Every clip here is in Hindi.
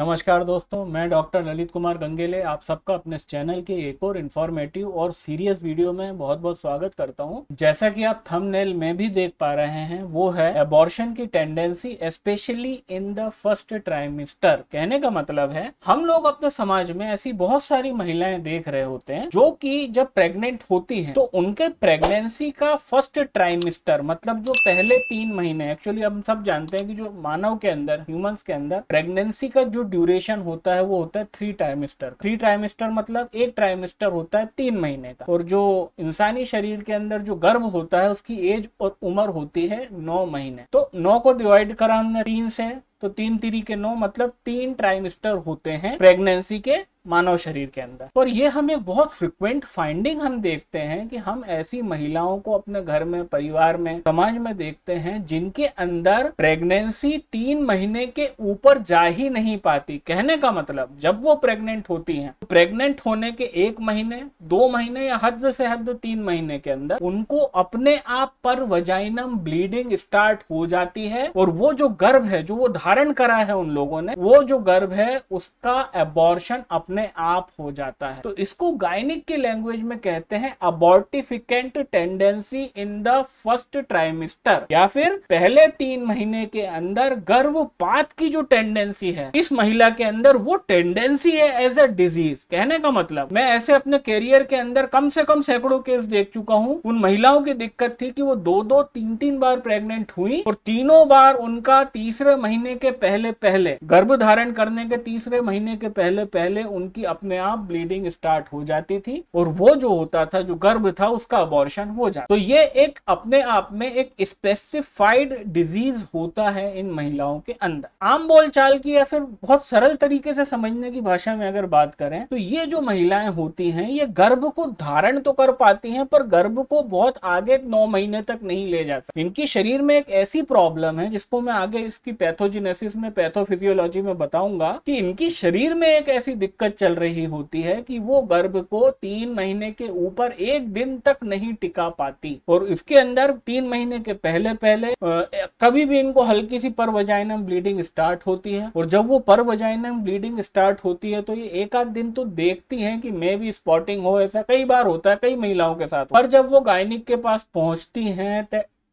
नमस्कार दोस्तों मैं डॉक्टर ललित कुमार गंगेले आप सबका अपने इस चैनल के एक और इन्फॉर्मेटिव और सीरियस वीडियो में बहुत बहुत स्वागत करता हूं जैसा कि आप थंबनेल में भी देख पा रहे हैं वो है एबॉर्शन की tendency specially in the first trimester कहने का मतलब है हम लोग अपने समाज में ऐसी बहुत सारी महिलाएं देख रहे होते हैं जो की जब प्रेगनेंट होती है तो उनके प्रेगनेंसी का फर्स्ट ट्राइमिस्टर मतलब जो पहले तीन महीने एक्चुअली हम सब जानते हैं कि जो मानव के अंदर ह्यूमन्स के अंदर प्रेगनेंसी का जो ड्यूरेशन होता है वो होता है थ्री ट्राइमिस्टर थ्री ट्राइमिस्टर मतलब एक ट्राइमिस्टर होता है तीन महीने का और जो इंसानी शरीर के अंदर जो गर्भ होता है उसकी एज और उम्र होती है नौ महीने तो नौ को डिवाइड करा हमने तीन से तो तीन तिरी के नौ मतलब तीन ट्राइमिस्टर होते हैं प्रेगनेंसी के मानव शरीर के अंदर और ये हमें बहुत फ्रिक्वेंट फाइंडिंग हम देखते हैं कि हम ऐसी महिलाओं को अपने घर में परिवार में समाज में देखते हैं जिनके अंदर प्रेगनेंसी तीन महीने के ऊपर जा ही नहीं पाती कहने का मतलब जब वो प्रेग्नेंट होती हैं तो प्रेग्नेंट होने के एक महीने दो महीने या हद से हद तीन महीने के अंदर उनको अपने आप पर वजाइनम ब्लीडिंग स्टार्ट हो जाती है और वो जो गर्भ है जो वो धारण करा है उन लोगों ने वो जो गर्भ है उसका एबॉर्शन अपने अपने आप हो जाता है तो इसको गायनिक की लैंग्वेज में कहते हैं abortifacient tendency in the first trimester या फिर पहले तीन महीने के अंदर गर्भपात की जो टेंडेंसी है इस महिला के अंदर वो टेंडेंसी है एज अ डिजीज कहने का मतलब मैं ऐसे अपने कैरियर के अंदर कम से कम सैकड़ों केस देख चुका हूँ उन महिलाओं की दिक्कत थी कि वो दो दो तीन तीन बार प्रेग्नेंट हुई और तीनों बार उनका तीसरे महीने के पहले पहले गर्भ धारण करने के तीसरे महीने के पहले पहले उन उनकी अपने आप ब्लीडिंग स्टार्ट हो जाती थी और वो जो होता था जो गर्भ था उसका अबॉर्शन हो जाता तो ये एक अपने आप में एक स्पेसिफाइड डिजीज होता है इन महिलाओं के अंदर आम बोलचाल की या फिर बहुत सरल तरीके से समझने की भाषा में अगर बात करें तो ये जो महिलाएं होती हैं ये गर्भ को धारण तो कर पाती हैं पर गर्भ को बहुत आगे नौ महीने तक नहीं ले जा सकती इनकी शरीर में एक ऐसी प्रॉब्लम है जिसको मैं आगे इसकी पैथोजिनेसिस में पैथोफिजियोलॉजी में बताऊंगा कि इनकी शरीर में एक ऐसी दिक्कत प्रथा चल रही होती है कि वो गर्भ को तीन महीने के ऊपर एक दिन तक नहीं टिका पाती और इसके अंदर तीन महीने के पहले पहले आ, कभी भी इनको हल्की सी परवजाइनम ब्लीडिंग स्टार्ट होती है और जब वो परवजाइनम ब्लीडिंग स्टार्ट होती है तो ये एक आध दिन तो देखती है कि मैं भी स्पॉटिंग हो ऐसा कई बार होता है कई महिलाओं के साथ पर जब वो गायनिक के पास पहुंचती है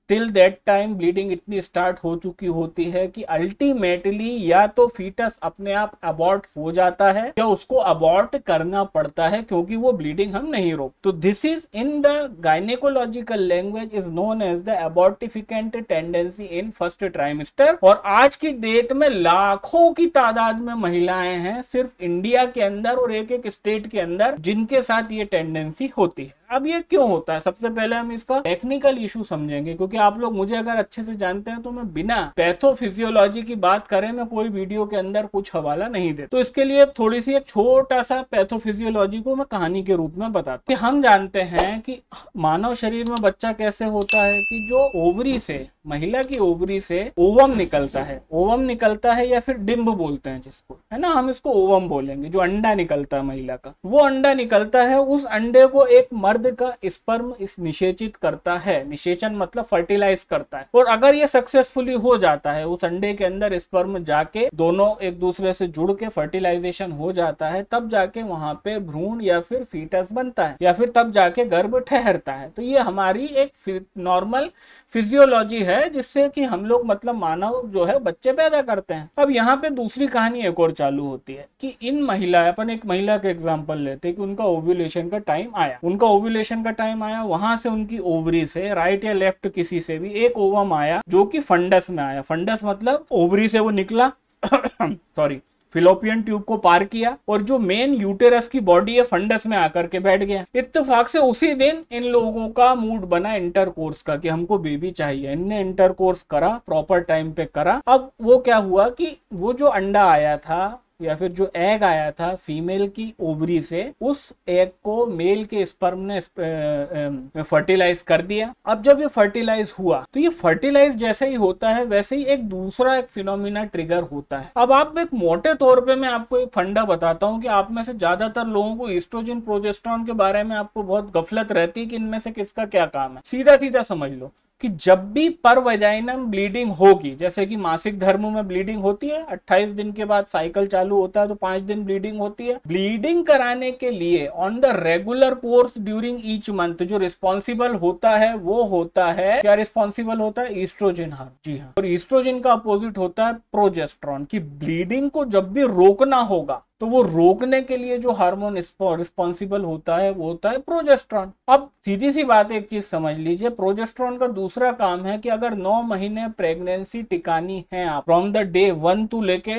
टिल दैट टाइम ब्लीडिंग इतनी स्टार्ट हो चुकी होती है कि अल्टीमेटली या तो फीटस अपने आप अबॉर्ट हो जाता है या उसको अबॉर्ट करना पड़ता है क्योंकि वो ब्लीडिंग हम नहीं रोक तो this is in the gynaecological language is known as the abortifacient tendency in first trimester और आज की डेट में लाखों की तादाद में महिलाएं हैं सिर्फ इंडिया के अंदर और एक एक स्टेट के अंदर जिनके साथ ये टेंडेंसी होती है अब ये क्यों होता है सबसे पहले हम इसका टेक्निकल इशू समझेंगे क्योंकि क्योंकि आप लोग मुझे अगर अच्छे से जानते हैं तो मैं बिना पैथोफिजियोलॉजी की बात करें मैं कोई वीडियो के अंदर कुछ हवाला नहीं दे तो इसके लिए थोड़ी सी एक छोटा सा पैथोफिजियोलॉजी को मैं कहानी के रूप में बताता हूँ हम जानते हैं कि मानव शरीर में बच्चा कैसे होता है कि जो ओवरी से महिला की ओवरी से ओवम निकलता है ओवम निकलता है या फिर डिम्ब बोलते हैं जिसको है ना हम इसको ओवम बोलेंगे जो अंडा निकलता है महिला का वो अंडा निकलता है उस अंडे को एक मर्द का स्पर्म निषेचित करता है निषेचन मतलब फर्टिलाइज करता है और अगर ये सक्सेसफुली हो जाता है उस अंडे के अंदर स्पर्म जाके दोनों एक दूसरे से जुड़ के फर्टिलाइजेशन हो जाता है तब जाके वहां पे भ्रूण या फिर फीटस बनता है या फिर तब जाके गर्भ ठहरता है तो ये हमारी एक नॉर्मल फिजियोलॉजी है जिससे कि हम लोग मतलब मानव जो है बच्चे पैदा करते हैं अब यहाँ पे दूसरी कहानी एक और चालू होती है कि इन महिला अपन एक महिला का एग्जाम्पल लेते हैं कि उनका ओव्यूलेशन का टाइम आया उनका ओव्यूलेशन का टाइम आया वहां से उनकी ओवरी से राइट या लेफ्ट किसी से भी एक ओवम आया जो कि फंडस में आया फंडस मतलब ओवरी से वो निकला सॉरी फिलोपियन ट्यूब को पार किया और जो मेन यूटेरस की बॉडी है फंडस में आकर के बैठ गया इतफाक से उसी दिन इन लोगों का मूड बना इंटर कोर्स का कि हमको बेबी चाहिए इनने इंटर कोर्स करा प्रॉपर टाइम पे करा अब वो क्या हुआ कि वो जो अंडा आया था या फिर जो एग आया था फीमेल की ओवरी से उस एग को मेल के स्पर्म ने फर्टिलाइज कर दिया अब जब ये फर्टिलाइज हुआ तो ये फर्टिलाइज जैसे ही होता है वैसे ही एक दूसरा एक फिनोमिना ट्रिगर होता है अब आप एक मोटे तौर पे मैं आपको एक फंडा बताता हूँ कि आप में से ज्यादातर लोगों को इस्ट्रोजिन प्रोजेस्ट्रॉन के बारे में आपको बहुत गफलत रहती है कि इनमें से किसका क्या काम है सीधा सीधा समझ लो कि जब भी पर वजाइनम ब्लीडिंग होगी जैसे कि मासिक धर्म में ब्लीडिंग होती है 28 दिन के बाद साइकिल चालू होता है तो पांच दिन ब्लीडिंग होती है ब्लीडिंग कराने के लिए on the regular course during each month जो रिस्पॉन्सिबल होता है वो होता है क्या रिस्पॉन्सिबल होता है ईस्ट्रोजिन हार जी हाँ और ईस्ट्रोजिन का अपोजिट होता है प्रोजेस्ट्रॉन की ब्लीडिंग को जब भी रोकना होगा तो वो रोकने के लिए जो हार्मोन रिस्पॉन्सिबल होता है वो होता है प्रोजेस्ट्रॉन अब सीधी सी बात एक चीज समझ लीजिए प्रोजेस्ट्रॉन का दूसरा काम है कि अगर नौ महीने प्रेगनेंसी टिकानी है आप from the day one to लेके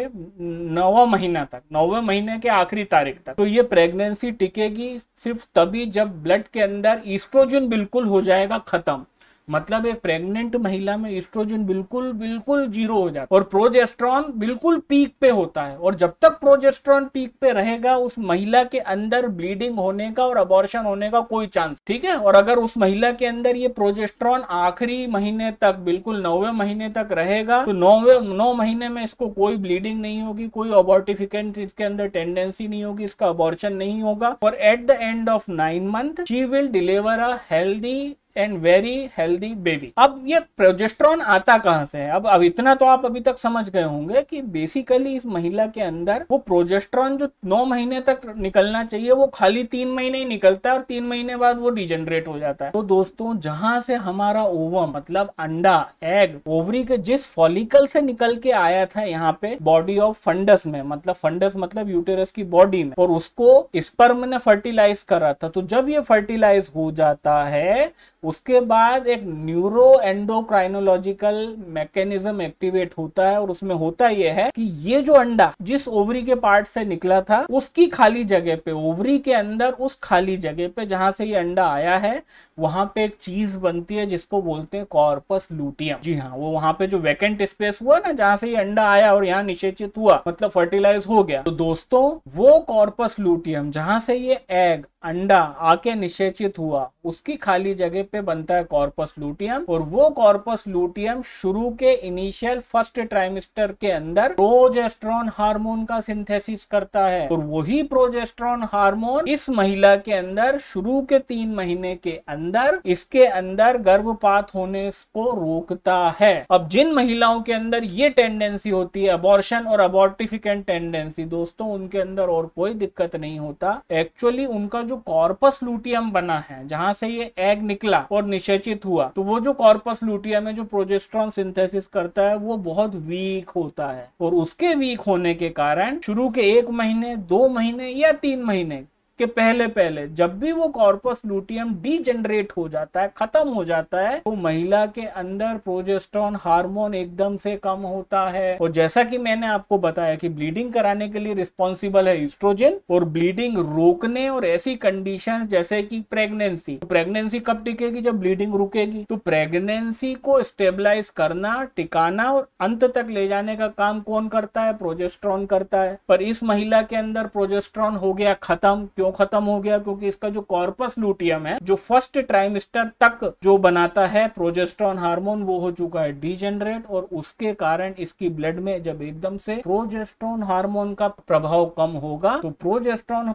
नौवा महीना तक नौवे महीने के आखिरी तारीख तक तो ये प्रेगनेंसी टिकेगी सिर्फ तभी जब ब्लड के अंदर ईस्ट्रोजन बिल्कुल हो जाएगा खत्म मतलब एक प्रेग्नेंट महिला में एस्ट्रोजन बिल्कुल बिल्कुल जीरो हो जाता है और प्रोजेस्ट्रॉन बिल्कुल पीक पे होता है और जब तक प्रोजेस्ट्रॉन पीक पे रहेगा उस महिला के अंदर ब्लीडिंग होने का और अबॉर्शन होने का कोई चांस ठीक है और अगर उस महिला के अंदर ये प्रोजेस्ट्रॉन आखिरी महीने तक बिल्कुल नौवे महीने तक रहेगा तो नौवे नौ महीने में इसको कोई ब्लीडिंग नहीं होगी कोई अबॉर्टिफिकेंट इसके अंदर टेंडेंसी नहीं होगी इसका अबॉर्शन नहीं होगा और at the end of nine month she will deliver a healthy and very healthy baby अब ये प्रोजेस्ट्रॉन आता कहाँ से है अब अब इतना तो आप अभी तक समझ गए होंगे कि बेसिकली इस महिला के अंदर वो प्रोजेस्ट्रॉन जो नौ महीने तक निकलना चाहिए वो खाली तीन महीने ही निकलता है और तीन महीने बाद वो डिजेनरेट हो जाता है तो दोस्तों जहां से हमारा ओवम मतलब अंडा एग ओवरी के जिस फॉलिकल से निकल के आया था यहाँ पे बॉडी ऑफ फंडस में मतलब फंडस मतलब यूटेरस की बॉडी में और उसको स्पर्म ने फर्टिलाइज करा था तो जब ये फर्टिलाइज हो जाता है उसके बाद एक न्यूरो एंडोक्राइनोलॉजिकल मैकेनिज्म एक्टिवेट होता है और उसमें होता यह है कि ये जो अंडा जिस ओवरी के पार्ट से निकला था उसकी खाली जगह पे ओवरी के अंदर उस खाली जगह पे जहां से ये अंडा आया है वहां पे एक चीज बनती है जिसको बोलते हैं कॉर्पस लूटियम जी हाँ वो वहां पे जो वैकेंट स्पेस हुआ ना जहां से ये अंडा आया और यहाँ निषेचित हुआ मतलब फर्टिलाइज हो गया तो दोस्तों वो कॉर्पस लूटियम जहां से ये एग अंडा आके निषेचित हुआ उसकी खाली जगह पे बनता है कॉर्पस लूटियम और वो कॉर्पस लूटियम शुरू के इनिशियल फर्स्ट ट्राइमिस्टर के अंदर प्रोजेस्ट्रॉन हार्मोन का सिंथेसिस करता है और वही प्रोजेस्ट्रॉन हार्मोन इस महिला के अंदर शुरू के तीन महीने के अंदर इसके अंदर गर्भपात होने को रोकता है अब जिन महिलाओं के अंदर ये टेंडेंसी होती है अबॉर्शन और अबोर्टिफिकेंट टेंडेंसी दोस्तों उनके अंदर और कोई दिक्कत नहीं होता एक्चुअली उनका जो कॉर्पस लूटियम बना है जहां से ये एग निकला मिला और निषेचित हुआ तो वो जो कॉर्पस लूटिया में जो प्रोजेस्ट्रॉन सिंथेसिस करता है वो बहुत वीक होता है और उसके वीक होने के कारण शुरू के एक महीने दो महीने या तीन महीने के पहले पहले जब भी वो कॉर्पस लूटियम डीजनरेट हो जाता है खत्म हो जाता है तो महिला के अंदर प्रोजेस्ट्रॉन हार्मोन एकदम से कम होता है और जैसा कि मैंने आपको बताया कि ब्लीडिंग कराने के लिए रिस्पॉन्सिबल है इस्ट्रोजन और ब्लीडिंग रोकने और ऐसी कंडीशन जैसे कि प्रेगनेंसी तो प्रेगनेंसी कब टिकेगी जब ब्लीडिंग रुकेगी तो प्रेगनेंसी को स्टेबलाइज करना टिकाना और अंत तक ले जाने का काम कौन करता है प्रोजेस्ट्रॉन करता है पर इस महिला के अंदर प्रोजेस्ट्रॉन हो गया खत्म क्यों क्यों खत्म हो गया क्योंकि इसका जो कॉर्पस लूटियम है जो फर्स्ट ट्राइमिस्टर तक जो बनाता है प्रोजेस्ट्रॉन हार्मोन वो हो चुका है डिजेनरेट और उसके कारण इसकी ब्लड में जब एकदम से प्रोजेस्ट्रॉन हार्मोन का प्रभाव कम होगा तो प्रोजेस्ट्रॉन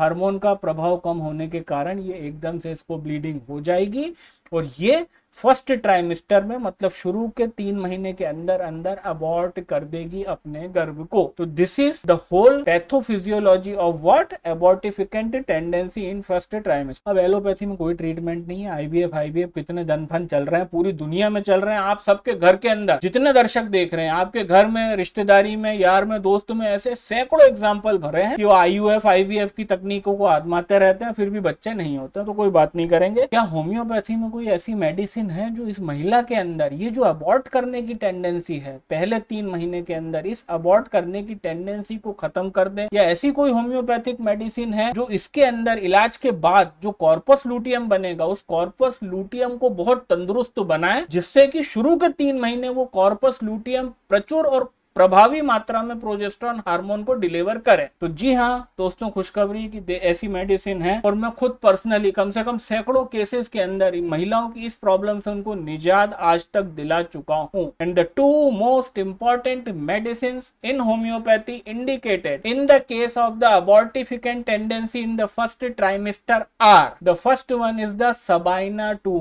हार्मोन का प्रभाव कम होने के कारण ये एकदम से इसको ब्लीडिंग हो जाएगी और ये फर्स्ट ट्राइमेस्टर में मतलब शुरू के तीन महीने के अंदर अंदर अबॉर्ट कर देगी अपने गर्भ को तो this is the whole pathophysiology of what abortifacient tendency in first trimester अब एलोपैथी में कोई ट्रीटमेंट नहीं है आईबीएफ आईबीएफ कितने दन फन चल रहे हैं पूरी दुनिया में चल रहे हैं आप सबके घर के अंदर जितने दर्शक देख रहे हैं आपके घर में रिश्तेदारी में यार में दोस्त में ऐसे सैकड़ों एग्जाम्पल भरे हैं कि वो आईयूएफ आईवीएफ की तकनीकों को आजमाते रहते हैं फिर भी बच्चे नहीं होते तो कोई बात नहीं करेंगे क्या होम्योपैथी में कोई ऐसी मेडिसिन रीज़न है जो इस महिला के अंदर ये जो अबॉर्ट करने की टेंडेंसी है पहले तीन महीने के अंदर इस अबॉर्ट करने की टेंडेंसी को खत्म कर दे या ऐसी कोई होम्योपैथिक मेडिसिन है जो इसके अंदर इलाज के बाद जो कॉर्पस लूटियम बनेगा उस कॉर्पस लूटियम को बहुत तंदुरुस्त बनाए जिससे कि शुरू के तीन महीने वो कॉर्पस लूटियम प्रचुर और प्रभावी मात्रा में प्रोजेस्ट्रॉन हार्मोन को डिलीवर करें तो जी हाँ दोस्तों खुशखबरी की ऐसी मेडिसिन है और मैं खुद पर्सनली कम से कम सैकड़ों केसेस के अंदर महिलाओं की इस प्रॉब्लम से उनको निजात आज तक दिला चुका हूँ and the two most important medicine in homoeopathy indicated in the case of the abortifacient tendency in the first trimester are the first one is the sabina two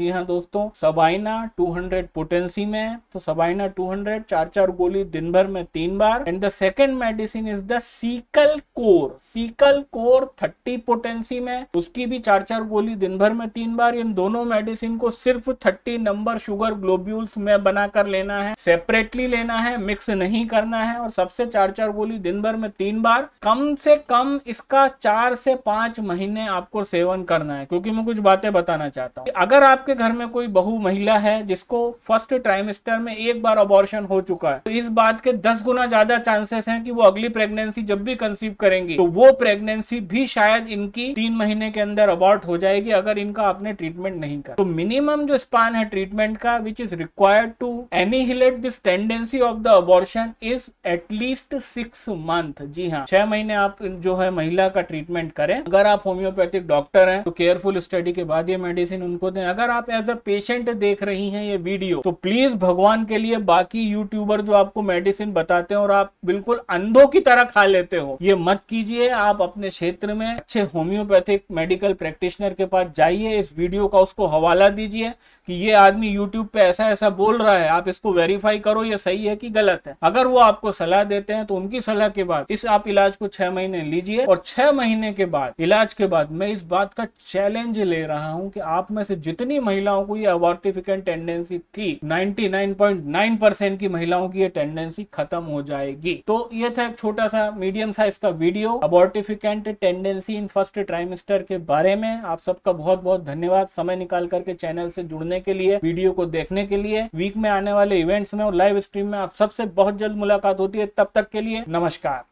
जी हाँ दोस्तों सबाइना टू पोटेंसी में तो सबाइना टू चार चार गोली दिन भर में तीन बार and the second medicine is the secale cor secale cor thirty potency में उसकी भी चार चार गोली दिन भर में तीन बार इन दोनों मेडिसिन को सिर्फ थर्टी नंबर शुगर ग्लोब्यूल्स में बनाकर लेना है सेपरेटली लेना है मिक्स नहीं करना है और सबसे चार चार गोली दिन भर में तीन बार कम से कम इसका चार से पांच महीने आपको सेवन करना है क्योंकि मैं कुछ बातें बताना चाहता हूँ अगर आपके घर में कोई बहु महिला है जिसको फर्स्ट ट्राइमेस्टर में एक बार अबॉर्शन हो चुका है तो इस बात के दस गुना ज्यादा चांसेस हैं कि वो अगली प्रेगनेंसी जब भी कंसीव करेंगी तो वो प्रेगनेंसी भी शायद इनकी तीन महीने के अंदर अबॉर्ट हो जाएगी अगर इनका आपने ट्रीटमेंट नहीं कर तो मिनिमम जो स्पान है ट्रीटमेंट का विच इज रिक्वायर्ड टू एनीट this tendency of the abortion is at least six month जी हाँ छह महीने आप जो है महिला का ट्रीटमेंट करें अगर आप होम्योपैथिक डॉक्टर हैं तो केयरफुल स्टडी के बाद ये मेडिसिन उनको दें अगर आप एज अ पेशेंट देख रही हैं ये वीडियो तो प्लीज भगवान के लिए बाकी यूट्यूबर जो आपको मेडिसिन बताते हैं और आप बिल्कुल अंधों की तरह खा लेते हो ये मत कीजिए आप अपने क्षेत्र में अच्छे होम्योपैथिक मेडिकल प्रैक्टिशनर के पास जाइए इस वीडियो का उसको हवाला दीजिए कि ये आदमी YouTube पे ऐसा ऐसा बोल रहा है आप इसको वेरीफाई करो ये सही है कि गलत है अगर वो आपको सलाह देते हैं तो उनकी सलाह के बाद इस आप इलाज को छह महीने लीजिए और छह महीने के बाद इलाज के बाद मैं इस बात का चैलेंज ले रहा हूँ कि आप में से जितनी महिलाओं को ये अवॉर्टिफिकेंट टेंडेंसी थी नाइनटी की महिलाओं की ये टेंडेंसी टेंडेंसी खत्म हो जाएगी तो ये था एक छोटा सा मीडियम साइज का video abortifacient tendency in first trimester के बारे में आप सबका बहुत बहुत धन्यवाद समय निकाल करके चैनल से जुड़ने के लिए वीडियो को देखने के लिए वीक में आने वाले इवेंट्स में और लाइव स्ट्रीम में आप सबसे बहुत जल्द मुलाकात होती है तब तक के लिए नमस्कार